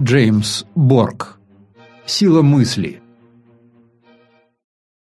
Джеймс Борг. Сила мысли.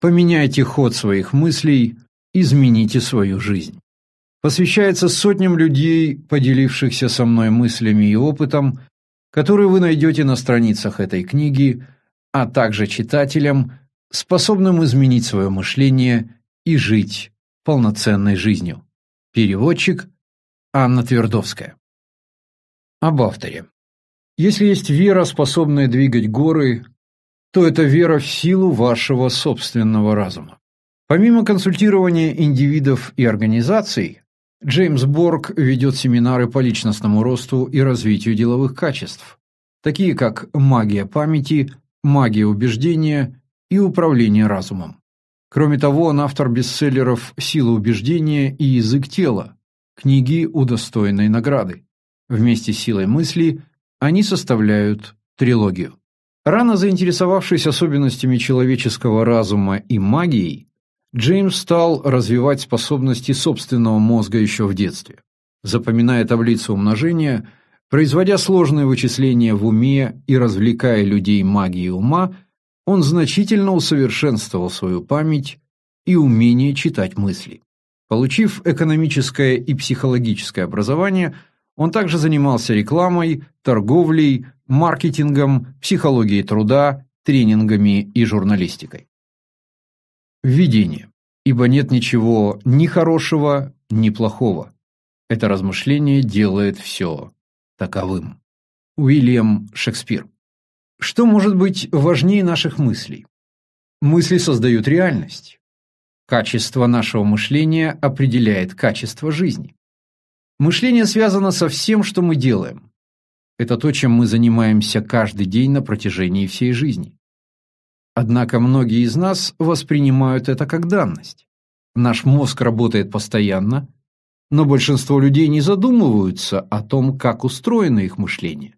Поменяйте ход своих мыслей, измените свою жизнь. Посвящается сотням людей, поделившихся со мной мыслями и опытом, которые вы найдете на страницах этой книги, а также читателям, способным изменить свое мышление и жить полноценной жизнью. Переводчик Анна Твердовская. Об авторе. Если есть вера, способная двигать горы, то это вера в силу вашего собственного разума. Помимо консультирования индивидов и организаций, Джеймс Борг ведет семинары по личностному росту и развитию деловых качеств, такие как магия памяти, магия убеждения и управление разумом. Кроме того, он автор бестселлеров «Сила убеждения» и «Язык тела», книги, удостоенной награды. Вместе с силой мысли они составляют трилогию. Рано заинтересовавшись особенностями человеческого разума и магией, Джеймс стал развивать способности собственного мозга еще в детстве, запоминая таблицу умножения, производя сложные вычисления в уме и развлекая людей магией ума, он значительно усовершенствовал свою память и умение читать мысли. Получив экономическое и психологическое образование – он также занимался рекламой, торговлей, маркетингом, психологией труда, тренингами и журналистикой. Введение. Ибо нет ничего ни хорошего, ни плохого. Это размышление делает все таковым. Уильям Шекспир. Что может быть важнее наших мыслей? Мысли создают реальность. Качество нашего мышления определяет качество жизни. Мышление связано со всем, что мы делаем. Это то, чем мы занимаемся каждый день на протяжении всей жизни. Однако многие из нас воспринимают это как данность. Наш мозг работает постоянно, но большинство людей не задумываются о том, как устроено их мышление.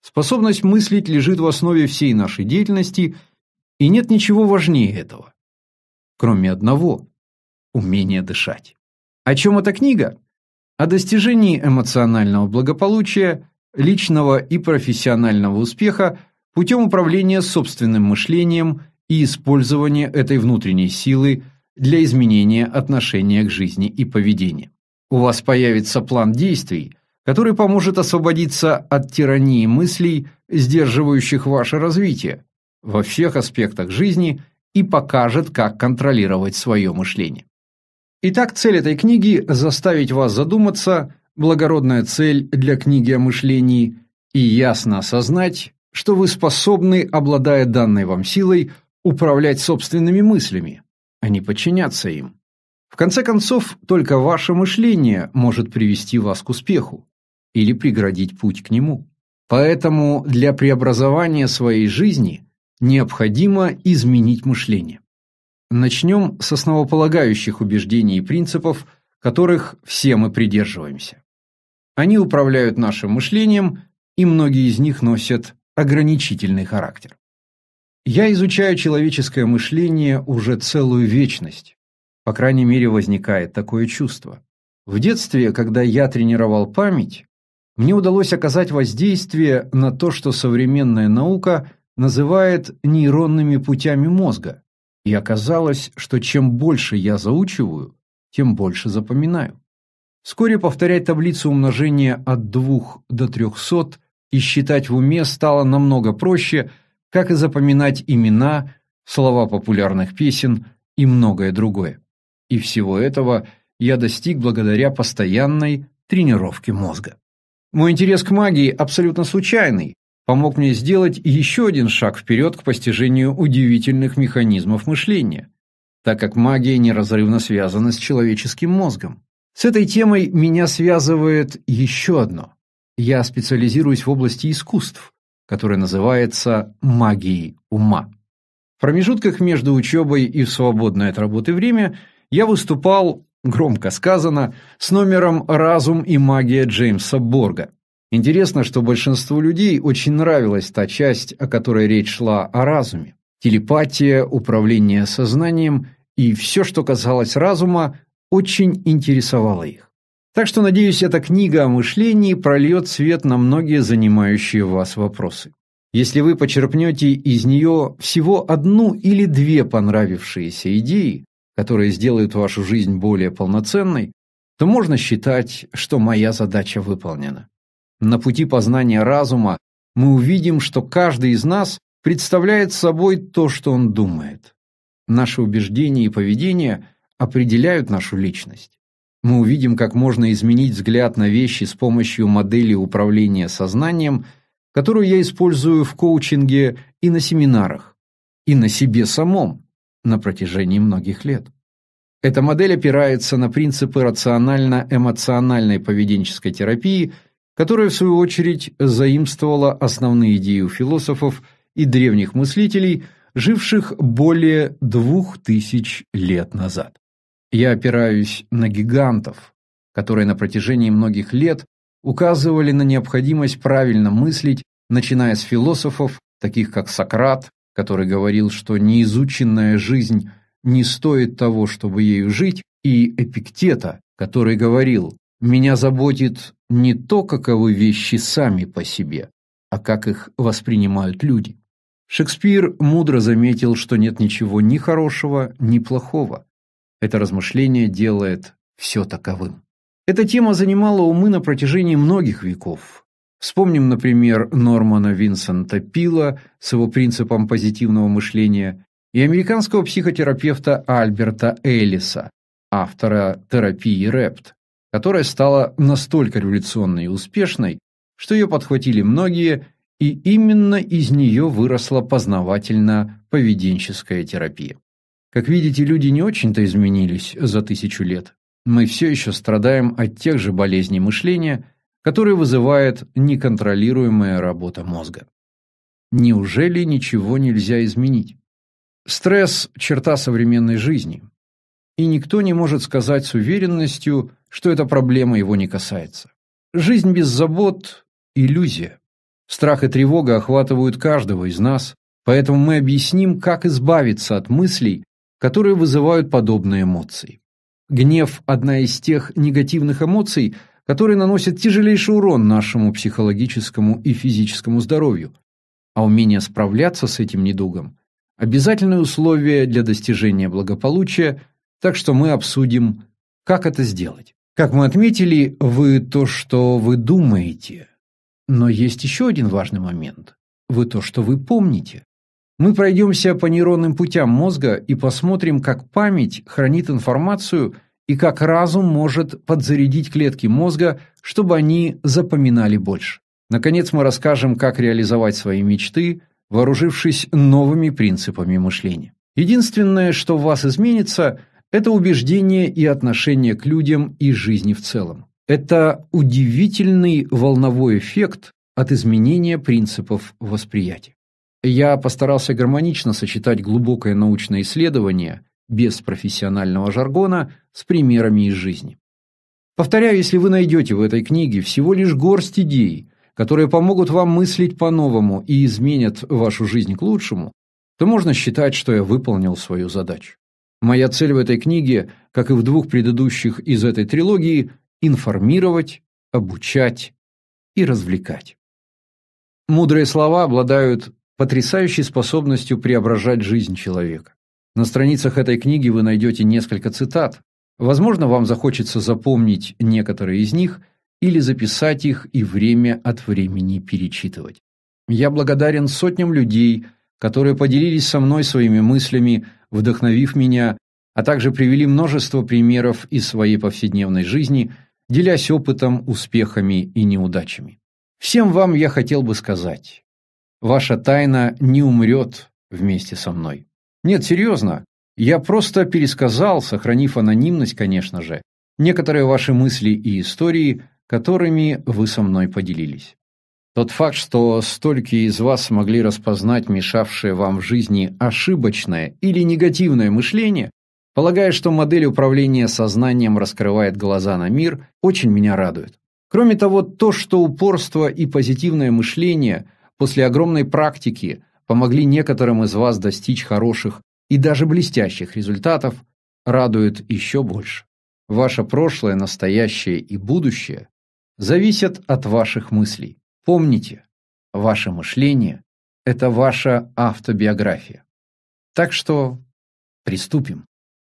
Способность мыслить лежит в основе всей нашей деятельности, и нет ничего важнее этого, кроме одного – умения дышать. О чем эта книга? О достижении эмоционального благополучия, личного и профессионального успеха путем управления собственным мышлением и использования этой внутренней силы для изменения отношения к жизни и поведения. У вас появится план действий, который поможет освободиться от тирании мыслей, сдерживающих ваше развитие во всех аспектах жизни и покажет, как контролировать свое мышление. Итак, цель этой книги – заставить вас задуматься, благородная цель для книги о мышлении, и ясно осознать, что вы способны, обладая данной вам силой, управлять собственными мыслями, а не подчиняться им. В конце концов, только ваше мышление может привести вас к успеху или преградить путь к нему. Поэтому для преобразования своей жизни необходимо изменить мышление. Начнем с основополагающих убеждений и принципов, которых все мы придерживаемся. Они управляют нашим мышлением, и многие из них носят ограничительный характер. Я изучаю человеческое мышление уже целую вечность. По крайней мере, возникает такое чувство. В детстве, когда я тренировал память, мне удалось оказать воздействие на то, что современная наука называет нейронными путями мозга, и оказалось, что чем больше я заучиваю, тем больше запоминаю. Вскоре повторять таблицу умножения от 2 до 300 и считать в уме стало намного проще, как и запоминать имена, слова популярных песен и многое другое. И всего этого я достиг благодаря постоянной тренировке мозга. Мой интерес к магии абсолютно случайный, помог мне сделать еще один шаг вперед к постижению удивительных механизмов мышления, так как магия неразрывно связана с человеческим мозгом. С этой темой меня связывает еще одно. Я специализируюсь в области искусств, которая называется магией ума. В промежутках между учебой и в свободное от работы время я выступал, громко сказано, с номером «Разум и магия» Джеймса Борга – Интересно, что большинству людей очень нравилась та часть, о которой речь шла о разуме. Телепатия, управление сознанием и все, что касалось разума, очень интересовало их. Так что, надеюсь, эта книга о мышлении прольет свет на многие занимающие вас вопросы. Если вы почерпнёте из неё всего одну или две понравившиеся идеи, которые сделают вашу жизнь более полноценной, то можно считать, что моя задача выполнена на пути познания разума, мы увидим, что каждый из нас представляет собой то, что он думает. Наши убеждения и поведение определяют нашу личность. Мы увидим, как можно изменить взгляд на вещи с помощью модели управления сознанием, которую я использую в коучинге и на семинарах, и на себе самом на протяжении многих лет. Эта модель опирается на принципы рационально-эмоциональной поведенческой терапии – которая, в свою очередь, заимствовала основные идеи у философов и древних мыслителей, живших более двух тысяч лет назад. Я опираюсь на гигантов, которые на протяжении многих лет указывали на необходимость правильно мыслить, начиная с философов, таких как Сократ, который говорил, что неизученная жизнь не стоит того, чтобы ею жить, и Эпиктета, который говорил, меня заботит не то, каковы вещи сами по себе, а как их воспринимают люди. Шекспир мудро заметил, что нет ничего ни хорошего, ни плохого. Это размышление делает все таковым. Эта тема занимала умы на протяжении многих веков. Вспомним, например, Нормана Винсента Пила с его принципом позитивного мышления и американского психотерапевта Альберта Эллиса, автора терапии РЭПТ, которая стала настолько революционной и успешной, что ее подхватили многие, и именно из нее выросла познавательно-поведенческая терапия. Как видите, люди не очень-то изменились за тысячу лет. Мы все еще страдаем от тех же болезней мышления, которые вызывает неконтролируемая работа мозга. Неужели ничего нельзя изменить? Стресс – черта современной жизни и никто не может сказать с уверенностью, что эта проблема его не касается. Жизнь без забот – иллюзия. Страх и тревога охватывают каждого из нас, поэтому мы объясним, как избавиться от мыслей, которые вызывают подобные эмоции. Гнев – одна из тех негативных эмоций, которые наносят тяжелейший урон нашему психологическому и физическому здоровью, а умение справляться с этим недугом – обязательное условие для достижения благополучия – так что мы обсудим, как это сделать. Как мы отметили, вы то, что вы думаете. Но есть еще один важный момент. Вы то, что вы помните. Мы пройдемся по нейронным путям мозга и посмотрим, как память хранит информацию и как разум может подзарядить клетки мозга, чтобы они запоминали больше. Наконец мы расскажем, как реализовать свои мечты, вооружившись новыми принципами мышления. Единственное, что у вас изменится – это убеждение и отношение к людям и жизни в целом. Это удивительный волновой эффект от изменения принципов восприятия. Я постарался гармонично сочетать глубокое научное исследование без профессионального жаргона с примерами из жизни. Повторяю, если вы найдете в этой книге всего лишь горсть идей, которые помогут вам мыслить по-новому и изменят вашу жизнь к лучшему, то можно считать, что я выполнил свою задачу. Моя цель в этой книге, как и в двух предыдущих из этой трилогии, информировать, обучать и развлекать. Мудрые слова обладают потрясающей способностью преображать жизнь человека. На страницах этой книги вы найдете несколько цитат. Возможно, вам захочется запомнить некоторые из них или записать их и время от времени перечитывать. Я благодарен сотням людей, которые поделились со мной своими мыслями, вдохновив меня, а также привели множество примеров из своей повседневной жизни, делясь опытом, успехами и неудачами. Всем вам я хотел бы сказать, ваша тайна не умрет вместе со мной. Нет, серьезно, я просто пересказал, сохранив анонимность, конечно же, некоторые ваши мысли и истории, которыми вы со мной поделились. Тот факт, что столькие из вас смогли распознать мешавшее вам в жизни ошибочное или негативное мышление, полагая, что модель управления сознанием раскрывает глаза на мир, очень меня радует. Кроме того, то, что упорство и позитивное мышление после огромной практики помогли некоторым из вас достичь хороших и даже блестящих результатов, радует еще больше. Ваше прошлое, настоящее и будущее зависят от ваших мыслей. Помните, ваше мышление – это ваша автобиография. Так что приступим.